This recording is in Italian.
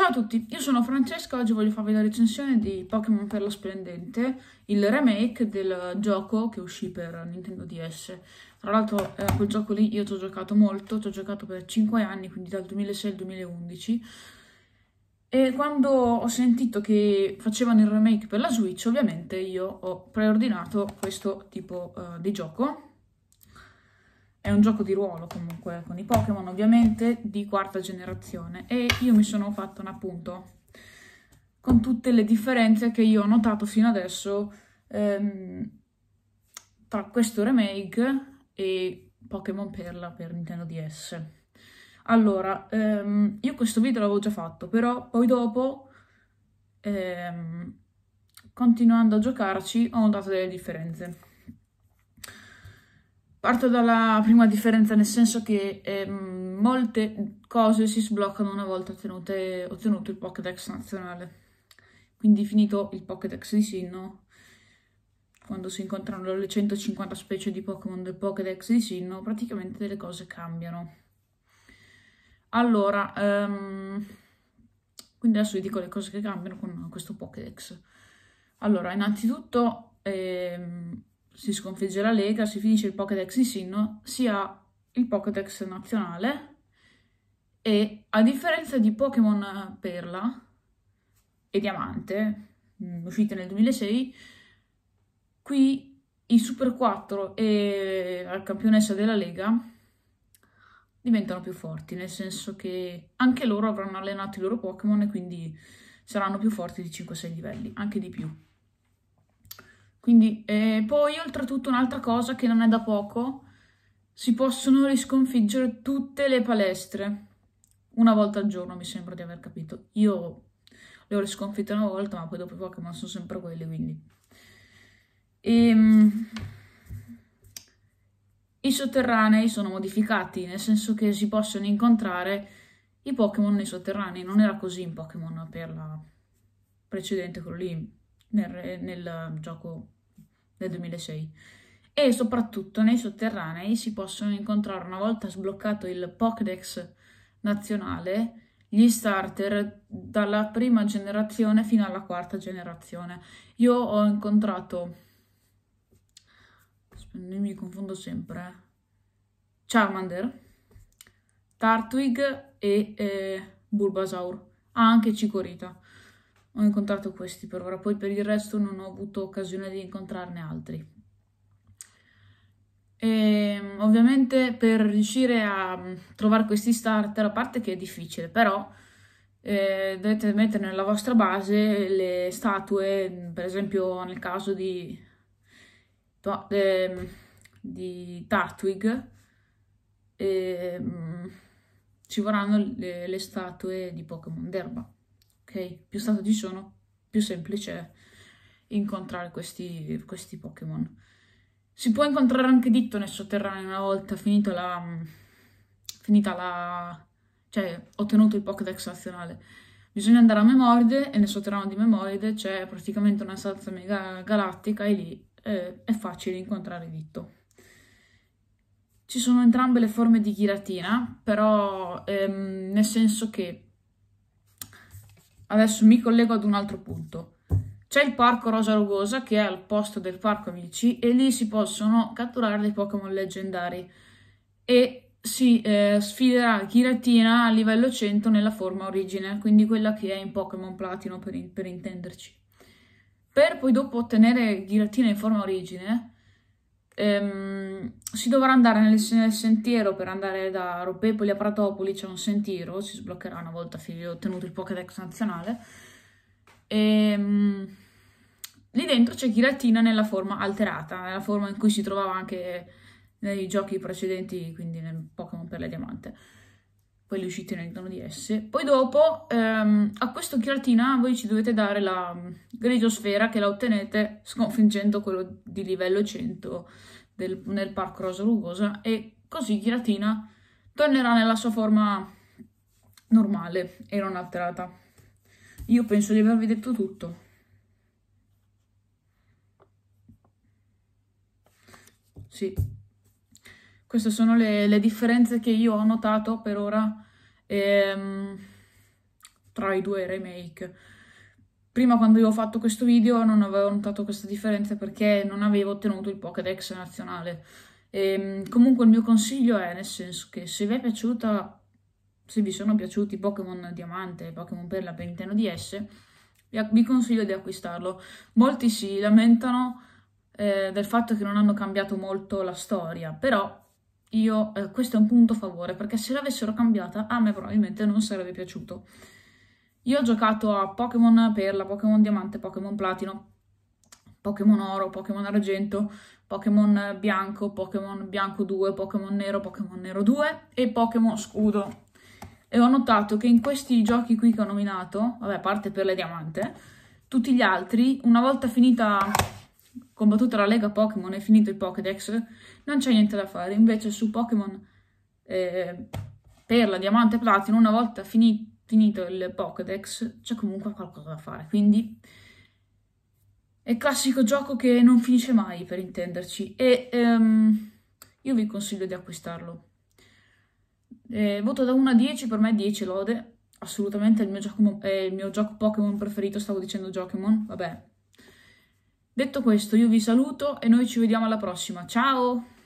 Ciao a tutti, io sono Francesca e oggi voglio farvi la recensione di Pokémon Perla Splendente, il remake del gioco che uscì per Nintendo DS. Tra l'altro eh, quel gioco lì io ci ho giocato molto, ci ho giocato per 5 anni, quindi dal 2006 al 2011. E quando ho sentito che facevano il remake per la Switch, ovviamente io ho preordinato questo tipo eh, di gioco è un gioco di ruolo comunque con i Pokémon ovviamente di quarta generazione e io mi sono fatto un appunto con tutte le differenze che io ho notato fino adesso ehm, tra questo remake e Pokémon Perla per Nintendo DS. Allora, ehm, io questo video l'avevo già fatto, però poi dopo, ehm, continuando a giocarci, ho notato delle differenze. Parto dalla prima differenza, nel senso che eh, molte cose si sbloccano una volta tenute, ottenuto il Pokédex nazionale. Quindi finito il Pokédex di Sinnoh, quando si incontrano le 150 specie di Pokémon del Pokédex di Sinnoh, praticamente le cose cambiano. Allora, um, quindi adesso vi dico le cose che cambiano con questo Pokédex. Allora, innanzitutto... Ehm, si sconfigge la Lega, si finisce il Pokédex di Sinnoh, si ha il Pokédex nazionale e a differenza di Pokémon Perla e Diamante, mm, uscite nel 2006, qui i Super 4 e la campionessa della Lega diventano più forti, nel senso che anche loro avranno allenato i loro Pokémon e quindi saranno più forti di 5-6 livelli, anche di più. Quindi, eh, poi oltretutto un'altra cosa che non è da poco, si possono risconfiggere tutte le palestre, una volta al giorno mi sembra di aver capito. Io le ho risconfitte una volta, ma poi dopo i Pokémon sono sempre quelle, quindi... Ehm... I sotterranei sono modificati, nel senso che si possono incontrare i Pokémon nei sotterranei. Non era così in Pokémon per la precedente, quello lì nel, nel um, gioco del 2006 e soprattutto nei sotterranei si possono incontrare una volta sbloccato il Pokédex nazionale gli starter dalla prima generazione fino alla quarta generazione. Io ho incontrato Aspetta, mi confondo sempre. Eh. Charmander, Tartwig e eh, Bulbasaur, ah, anche Cicorita ho incontrato questi per ora, poi per il resto non ho avuto occasione di incontrarne altri. E, ehm, ovviamente per riuscire a mm, trovare questi starter, a parte che è difficile, però eh, dovete mettere nella vostra base le statue, mm, per esempio nel caso di, ehm, di Tartwig, eh, ci vorranno le, le statue di Pokémon d'erba. Più stato ci sono, più semplice è incontrare questi, questi Pokémon. Si può incontrare anche Ditto nel sotterraneo una volta finita la... finita la... cioè ottenuto il Pokédex nazionale. Bisogna andare a Memoide e nel sotterraneo di Memoide c'è praticamente una salsa mega galattica e lì eh, è facile incontrare Ditto. Ci sono entrambe le forme di giratina, però ehm, nel senso che Adesso mi collego ad un altro punto. C'è il parco Rosa Rugosa che è al posto del parco Amici e lì si possono catturare dei Pokémon leggendari e si eh, sfiderà Giratina a livello 100 nella forma origine, quindi quella che è in Pokémon Platino per, per intenderci. Per poi dopo ottenere Giratina in forma origine ehm, si dovrà andare nel, nel, sentiero per andare da Ropepoli a Pratopoli, c'è un sentiero, si sbloccherà una volta ottenuto il Pokédex nazionale. Ehm, lì dentro c'è Giratina nella forma alterata, nella forma in cui si trovava anche nei giochi precedenti, quindi nel Pokémon per le diamante poi le uscite nel all'interno di esse. Poi dopo ehm, a questo chiratina voi ci dovete dare la grigiosfera che la ottenete sconfiggendo quello di livello 100 del, nel parco rosa rugosa e così chiratina tornerà nella sua forma normale e non alterata. Io penso di avervi detto tutto. Sì. Queste sono le, le differenze che io ho notato per ora ehm, tra i due remake. Prima quando io ho fatto questo video non avevo notato queste differenze perché non avevo ottenuto il Pokédex nazionale. E, ehm, comunque il mio consiglio è, nel senso che se vi è piaciuta, se vi sono piaciuti Pokémon Diamante e Pokémon Perla per Nintendo DS, vi consiglio di acquistarlo. Molti si lamentano eh, del fatto che non hanno cambiato molto la storia, però io eh, questo è un punto favore perché se l'avessero cambiata a me probabilmente non sarebbe piaciuto. Io ho giocato a Pokémon Perla, Pokémon Diamante, Pokémon Platino, Pokémon Oro, Pokémon Argento, Pokémon Bianco, Pokémon Bianco 2, Pokémon Nero, Pokémon Nero 2 e Pokémon Scudo. E ho notato che in questi giochi qui che ho nominato, vabbè, a parte per le diamante, tutti gli altri, una volta finita combattuto la Lega Pokémon e finito il Pokédex, non c'è niente da fare. Invece su Pokémon eh, Perla, Diamante e Platino, una volta fini finito il Pokédex, c'è comunque qualcosa da fare. Quindi è classico gioco che non finisce mai, per intenderci. E ehm, io vi consiglio di acquistarlo. Eh, voto da 1 a 10, per me 10 lode. Assolutamente è il mio gioco, gioco Pokémon preferito, stavo dicendo Pokémon, vabbè, Detto questo, io vi saluto e noi ci vediamo alla prossima. Ciao!